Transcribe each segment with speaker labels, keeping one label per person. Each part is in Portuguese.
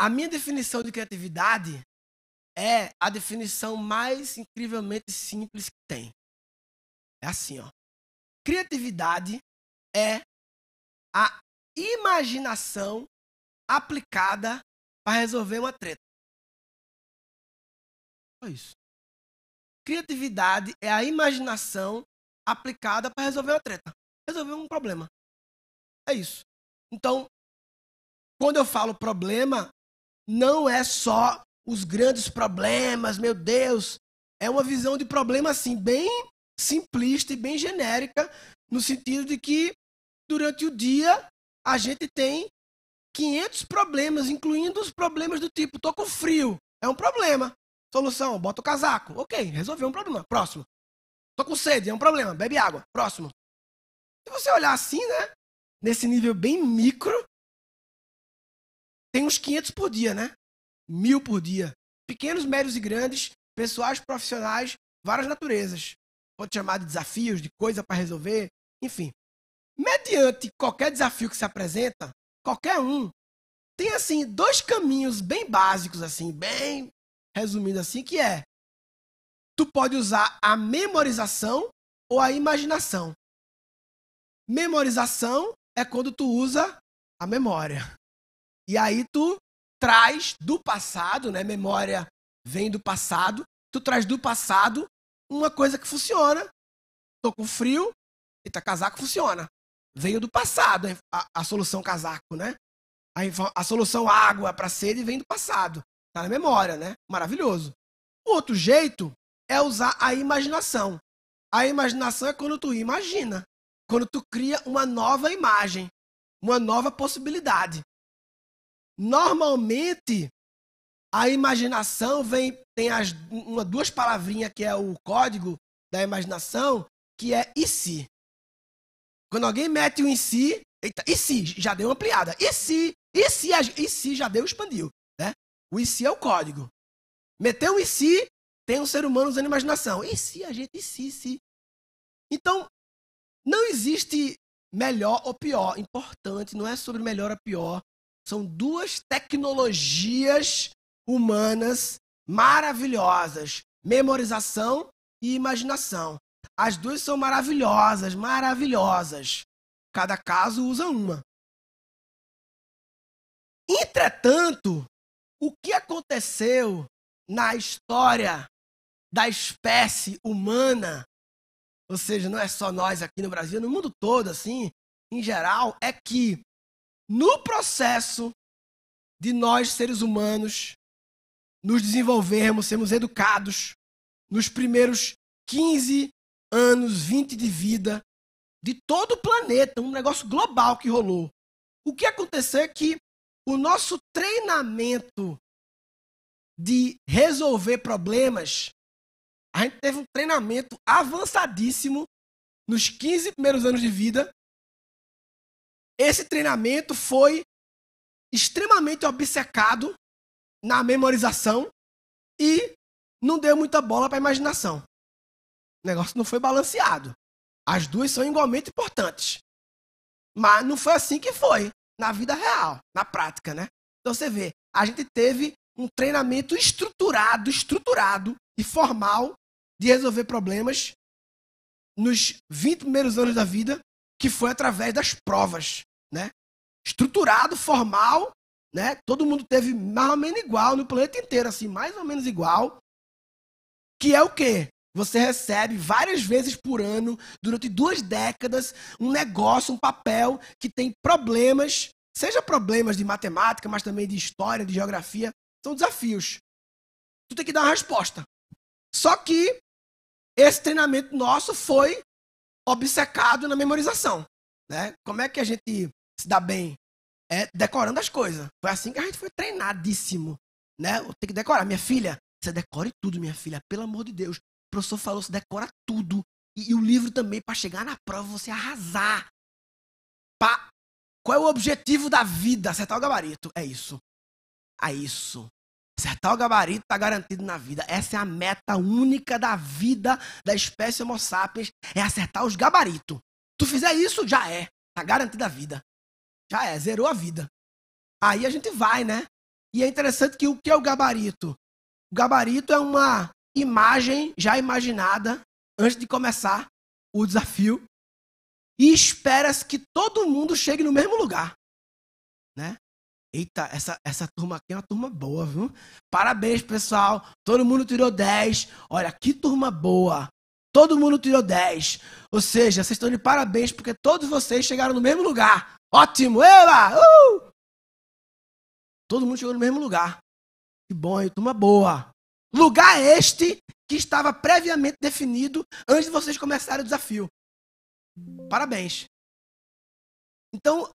Speaker 1: A minha definição de criatividade é a definição mais incrivelmente simples que tem. É assim, ó. Criatividade é a imaginação aplicada para resolver uma treta. Só isso. Criatividade é a imaginação aplicada para resolver uma treta. Resolver um problema. É isso. Então, quando eu falo problema, não é só os grandes problemas, meu Deus. É uma visão de problema, assim, bem simplista e bem genérica, no sentido de que durante o dia a gente tem 500 problemas, incluindo os problemas do tipo: tô com frio, é um problema. Solução: bota o casaco. Ok, resolveu um problema. Próximo. Tô com sede, é um problema. Bebe água. Próximo. Se você olhar assim, né? Nesse nível bem micro, tem uns 500 por dia, né? Mil por dia. Pequenos, médios e grandes, pessoais, profissionais, várias naturezas. Pode chamar de desafios, de coisa para resolver, enfim. Mediante qualquer desafio que se apresenta, qualquer um, tem assim dois caminhos bem básicos assim, bem resumindo assim, que é tu pode usar a memorização ou a imaginação. Memorização é quando tu usa a memória. E aí tu traz do passado, né? Memória vem do passado. Tu traz do passado uma coisa que funciona. Tô com frio, tá casaco funciona. Veio do passado a, a solução casaco, né? A, a solução água para sede vem do passado. Tá na memória, né? Maravilhoso. O outro jeito é usar a imaginação. A imaginação é quando tu imagina, quando tu cria uma nova imagem, uma nova possibilidade. Normalmente, a imaginação vem tem as uma, duas palavrinhas que é o código da imaginação, que é e se. Quando alguém mete o um em si, eita, e se já deu ampliada. E se, e se, e se já deu expandiu, né? O e se é o código. Meteu um e se, tem um ser humano usando imaginação. E se a gente, e se, se. Então, não existe melhor ou pior. Importante, não é sobre melhor ou pior. São duas tecnologias humanas maravilhosas: memorização e imaginação. As duas são maravilhosas, maravilhosas. Cada caso usa uma. Entretanto, o que aconteceu na história da espécie humana, ou seja, não é só nós aqui no Brasil, no mundo todo, assim, em geral, é que no processo de nós, seres humanos, nos desenvolvermos, sermos educados nos primeiros 15 anos, 20 de vida de todo o planeta, um negócio global que rolou. O que aconteceu é que o nosso treinamento de resolver problemas, a gente teve um treinamento avançadíssimo nos 15 primeiros anos de vida esse treinamento foi extremamente obcecado na memorização e não deu muita bola para a imaginação. O negócio não foi balanceado. As duas são igualmente importantes. Mas não foi assim que foi na vida real, na prática, né? Então você vê, a gente teve um treinamento estruturado, estruturado e formal de resolver problemas nos 20 primeiros anos da vida, que foi através das provas né? Estruturado, formal, né? Todo mundo teve mais ou menos igual no planeta inteiro, assim, mais ou menos igual. Que é o quê? Você recebe várias vezes por ano, durante duas décadas, um negócio, um papel que tem problemas, seja problemas de matemática, mas também de história, de geografia, são desafios. Tu tem que dar uma resposta. Só que esse treinamento nosso foi obcecado na memorização. Né? Como é que a gente se dar bem é decorando as coisas. Foi assim que a gente foi treinadíssimo, né? tem que decorar. Minha filha, você decore tudo, minha filha, pelo amor de Deus. O professor falou, você decora tudo. E, e o livro também, para chegar na prova, você arrasar. Pá. Qual é o objetivo da vida? Acertar o gabarito. É isso. É isso. Acertar o gabarito tá garantido na vida. Essa é a meta única da vida da espécie Homo sapiens, é acertar os gabaritos. Tu fizer isso, já é. Tá garantida a vida. Já é, zerou a vida. Aí a gente vai, né? E é interessante que o que é o gabarito? O gabarito é uma imagem já imaginada antes de começar o desafio e espera-se que todo mundo chegue no mesmo lugar, né? Eita, essa, essa turma aqui é uma turma boa, viu? Parabéns, pessoal. Todo mundo tirou 10. Olha, que turma boa. Todo mundo tirou 10. Ou seja, vocês estão de parabéns porque todos vocês chegaram no mesmo lugar. Ótimo, eba! Uh! Todo mundo chegou no mesmo lugar. Que bom, hein? Turma boa. Lugar este que estava previamente definido antes de vocês começarem o desafio. Parabéns. Então,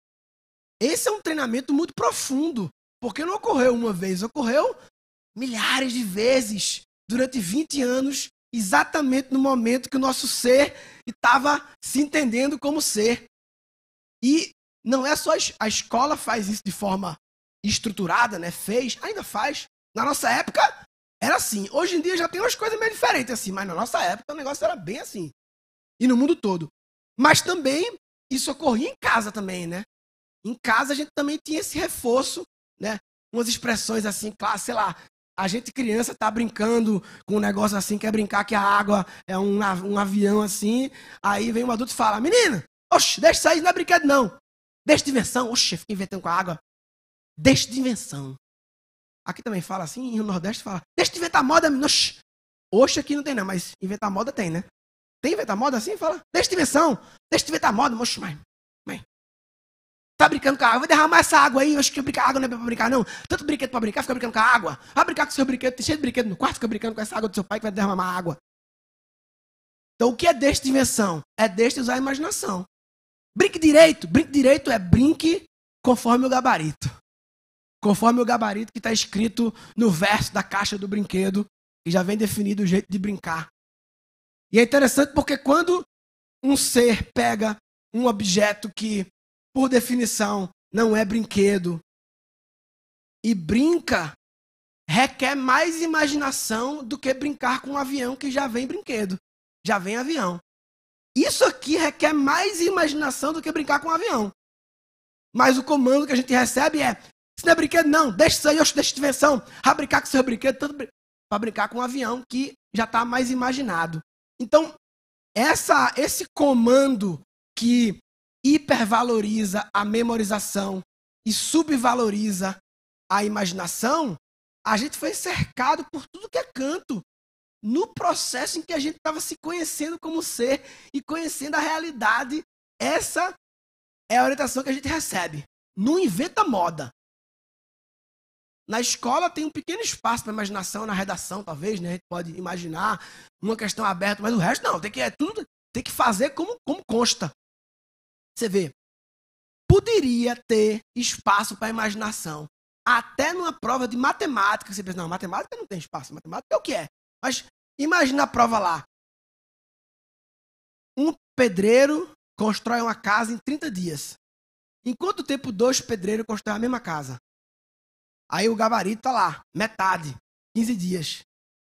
Speaker 1: esse é um treinamento muito profundo, porque não ocorreu uma vez, ocorreu milhares de vezes durante 20 anos, exatamente no momento que o nosso ser estava se entendendo como ser. E não é só a escola faz isso de forma estruturada, né? Fez, ainda faz. Na nossa época era assim. Hoje em dia já tem umas coisas meio diferentes assim, mas na nossa época o negócio era bem assim. E no mundo todo. Mas também isso ocorria em casa também, né? Em casa a gente também tinha esse reforço, né? Umas expressões assim, claro, sei lá, a gente criança tá brincando com um negócio assim, quer brincar que a água é um, um avião assim, aí vem um adulto e fala, menina, oxe, deixa sair, não é brinquedo não. Deixa de invenção. Oxe, fica inventando com a água. Deixa de invenção. Aqui também fala assim, no Nordeste fala, deixa de inventar moda. Oxe, oxe aqui não tem não, mas inventar moda tem, né? Tem inventar moda assim? Fala, deixa de invenção. Deixa de inventar moda. moxo, mas, mas. Tá brincando com a água. Vou derramar essa água aí. Oxe, que brincar água não é pra brincar não. Tanto brinquedo pra brincar, fica brincando com a água. Vai brincar com o seu brinquedo. Tem cheio de brinquedo no quarto, fica brincando com essa água do seu pai que vai derramar água. Então, o que é deste de invenção? É deste de usar a imaginação. Brinque direito. Brinque direito é brinque conforme o gabarito. Conforme o gabarito que está escrito no verso da caixa do brinquedo, que já vem definido o jeito de brincar. E é interessante porque quando um ser pega um objeto que, por definição, não é brinquedo e brinca, requer mais imaginação do que brincar com um avião que já vem brinquedo, já vem avião. Isso aqui requer mais imaginação do que brincar com um avião. Mas o comando que a gente recebe é: se não é brinquedo, não, deixa isso aí, eu deixa de diversão. Vá brincar com seu brinquedo, tanto para brincar com um avião que já está mais imaginado. Então, essa, esse comando que hipervaloriza a memorização e subvaloriza a imaginação, a gente foi cercado por tudo que é canto no processo em que a gente estava se conhecendo como ser e conhecendo a realidade. Essa é a orientação que a gente recebe. Não inventa moda. Na escola tem um pequeno espaço para imaginação, na redação, talvez, né? A gente pode imaginar uma questão aberta, mas o resto não, tem que é tudo, tem que fazer como, como consta. Você vê, poderia ter espaço para imaginação. Até numa prova de matemática, você pensa, não, matemática não tem espaço, matemática é o que é? Mas imagina a prova lá. Um pedreiro constrói uma casa em 30 dias. Em quanto tempo dois pedreiros constroem a mesma casa? Aí o gabarito tá lá, metade, 15 dias.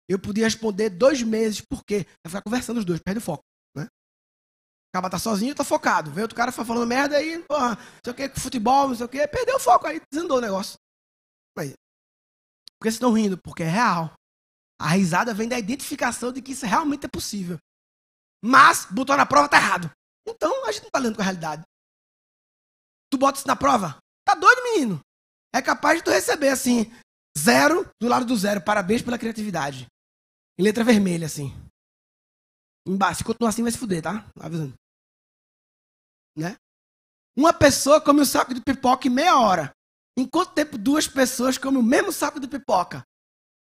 Speaker 1: Eu podia responder dois meses, por quê? Vai ficar conversando os dois, perde o foco. Né? Acaba tá sozinho, tá focado. Vê outro cara falando merda aí, porra, não sei o que, futebol, não sei o que, perdeu o foco aí, desandou o negócio. Mas, por que vocês estão rindo? Porque é real. A risada vem da identificação de que isso realmente é possível. Mas botou na prova, tá errado. Então a gente não tá lendo com a realidade. Tu bota isso na prova? Tá doido, menino? É capaz de tu receber assim, zero do lado do zero. Parabéns pela criatividade. Em letra vermelha, assim. Embaixo. Se continuar assim, vai se fuder, tá? Avisando. Né? Uma pessoa come um saco de pipoca em meia hora. Em quanto tempo, duas pessoas comem o mesmo saco de pipoca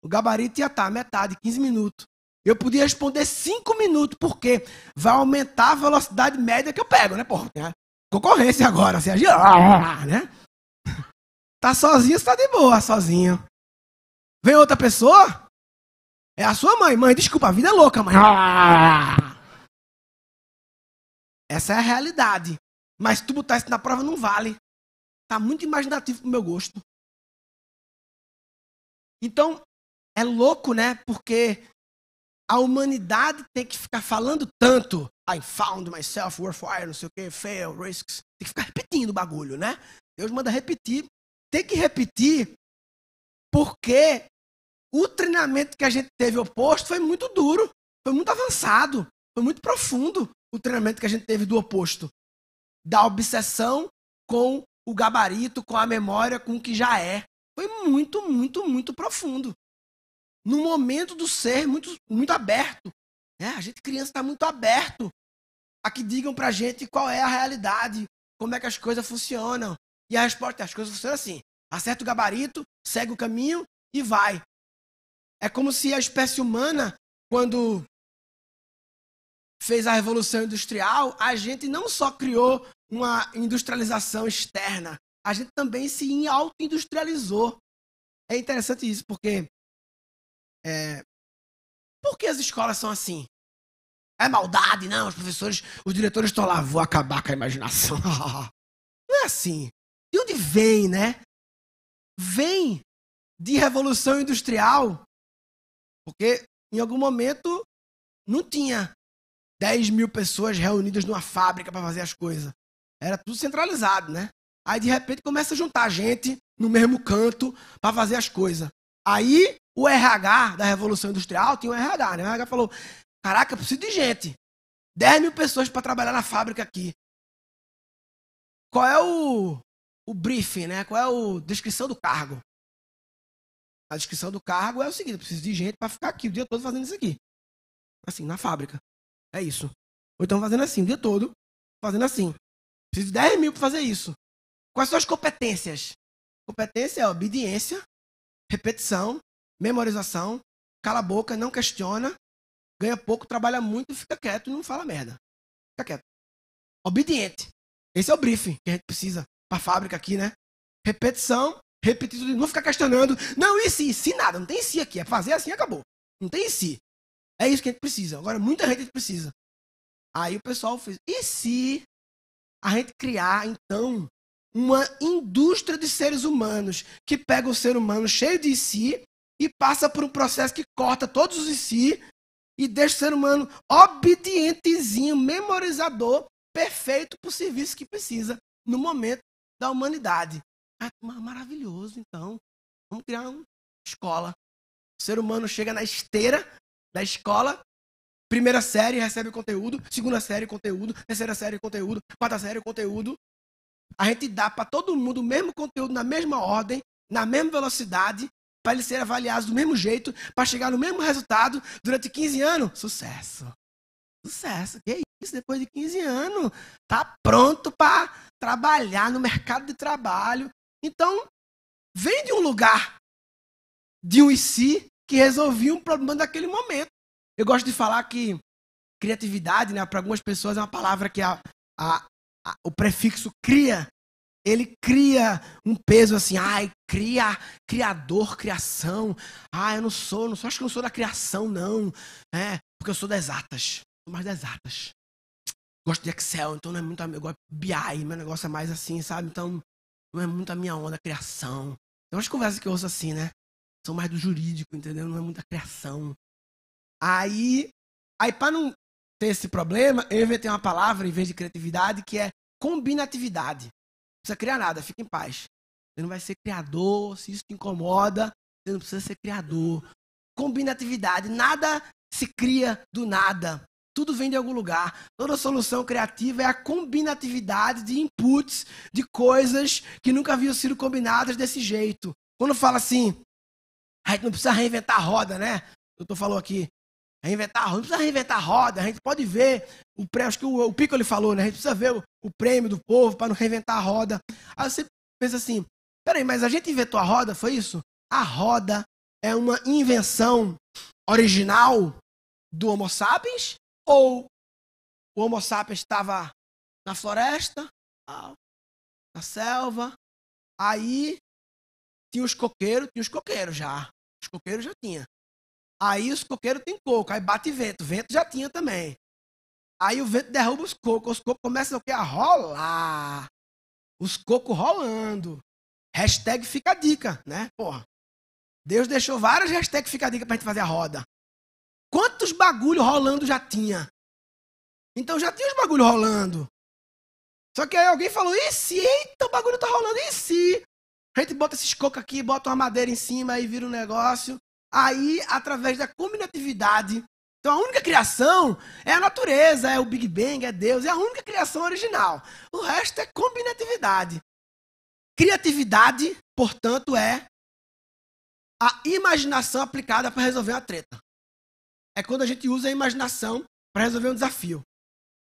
Speaker 1: o gabarito ia estar tá, metade, 15 minutos. Eu podia responder 5 minutos, porque vai aumentar a velocidade média que eu pego, né, porra? Né? Concorrência agora, assim, ah, ah, ah, né? Tá sozinho, você tá de boa, sozinho. Vem outra pessoa? É a sua mãe. Mãe, desculpa, a vida é louca, mãe. Essa é a realidade. Mas tu botar isso na prova não vale. Tá muito imaginativo pro meu gosto. Então, é louco, né? Porque a humanidade tem que ficar falando tanto. I found myself worthwhile, não sei o que, fail, risks. Tem que ficar repetindo o bagulho, né? Deus manda repetir. Tem que repetir porque o treinamento que a gente teve oposto foi muito duro, foi muito avançado, foi muito profundo o treinamento que a gente teve do oposto. Da obsessão com o gabarito, com a memória, com o que já é. Foi muito, muito, muito profundo no momento do ser muito, muito aberto. Né? A gente criança está muito aberto a que digam para a gente qual é a realidade, como é que as coisas funcionam. E a resposta é, as coisas funcionam assim: acerta o gabarito, segue o caminho e vai. É como se a espécie humana, quando fez a revolução industrial, a gente não só criou uma industrialização externa, a gente também se auto-industrializou. É interessante isso, porque é... Por que as escolas são assim? É maldade, não. Os professores, os diretores estão lá, vou acabar com a imaginação. não é assim. De onde vem, né? Vem de revolução industrial. Porque em algum momento não tinha 10 mil pessoas reunidas numa fábrica para fazer as coisas. Era tudo centralizado, né? Aí de repente começa a juntar gente no mesmo canto para fazer as coisas. Aí o RH da Revolução Industrial tinha um RH, né? O RH falou: Caraca, eu preciso de gente. 10 mil pessoas para trabalhar na fábrica aqui. Qual é o, o briefing, né? Qual é a descrição do cargo? A descrição do cargo é o seguinte: eu preciso de gente para ficar aqui o dia todo fazendo isso aqui. Assim, na fábrica. É isso. Ou então fazendo assim o dia todo, fazendo assim. Preciso de 10 mil para fazer isso. Quais são as competências? Competência é obediência, repetição memorização, cala a boca, não questiona, ganha pouco, trabalha muito, fica quieto e não fala merda. Fica quieto. Obediente. Esse é o briefing que a gente precisa para a fábrica aqui, né? Repetição, repetido, não ficar questionando. Não, e se, se nada, não tem se aqui. É fazer assim acabou. Não tem se. É isso que a gente precisa. Agora, muita gente, gente precisa. Aí o pessoal fez, e se a gente criar, então, uma indústria de seres humanos que pega o ser humano cheio de si e passa por um processo que corta todos os em si e deixa o ser humano obedientezinho, memorizador, perfeito para o serviço que precisa no momento da humanidade. Ah, maravilhoso, então. Vamos criar uma escola. O ser humano chega na esteira da escola, primeira série recebe conteúdo, segunda série conteúdo, terceira série conteúdo, quarta série conteúdo. A gente dá para todo mundo o mesmo conteúdo na mesma ordem, na mesma velocidade, para eles serem avaliados do mesmo jeito, para chegar no mesmo resultado durante 15 anos. Sucesso. Sucesso. Que isso, depois de 15 anos, tá pronto para trabalhar no mercado de trabalho. Então, vem de um lugar de um IC si que resolvia um problema daquele momento. Eu gosto de falar que criatividade, né, para algumas pessoas é uma palavra que a, a, a, o prefixo cria ele cria um peso assim, ai, cria, criador, criação. Ah, eu não sou, não sou, acho que não sou da criação, não. É, porque eu sou das atas. Sou mais das atas. Gosto de Excel, então não é muito. Eu gosto de BI, meu negócio é mais assim, sabe? Então não é muito a minha onda, a criação. Tem umas conversas que eu ouço assim, né? São mais do jurídico, entendeu? Não é muita criação. Aí, aí para não ter esse problema, eu inventei uma palavra em vez de criatividade que é combinatividade precisa criar nada, fica em paz. Você não vai ser criador, se isso te incomoda, você não precisa ser criador. Combinatividade, nada se cria do nada. Tudo vem de algum lugar. Toda solução criativa é a combinatividade de inputs, de coisas que nunca haviam sido combinadas desse jeito. Quando fala assim, a gente não precisa reinventar a roda, né? O doutor falou aqui, Reinventar, não precisa reinventar a roda, a gente pode ver o prêmio, acho que o, o Pico ele falou, né? A gente precisa ver o, o prêmio do povo para não reinventar a roda. Aí você pensa assim, peraí, mas a gente inventou a roda, foi isso? A roda é uma invenção original do Homo sapiens? Ou o Homo sapiens estava na floresta, na selva, aí tinha os coqueiros, tinha os coqueiros já. Os coqueiros já tinha. Aí os coqueiros têm coco, aí bate vento. Vento já tinha também. Aí o vento derruba os cocos, os cocos começam o quê? A rolar. Os cocos rolando. Hashtag fica a dica, né? Porra. Deus deixou várias hashtags fica a dica pra gente fazer a roda. Quantos bagulho rolando já tinha? Então já tinha os bagulho rolando. Só que aí alguém falou, e se? Eita, o bagulho tá rolando, e se? A gente bota esses cocos aqui, bota uma madeira em cima e vira um negócio aí através da combinatividade. Então a única criação é a natureza, é o Big Bang, é Deus, é a única criação original. O resto é combinatividade. Criatividade, portanto, é a imaginação aplicada para resolver uma treta. É quando a gente usa a imaginação para resolver um desafio.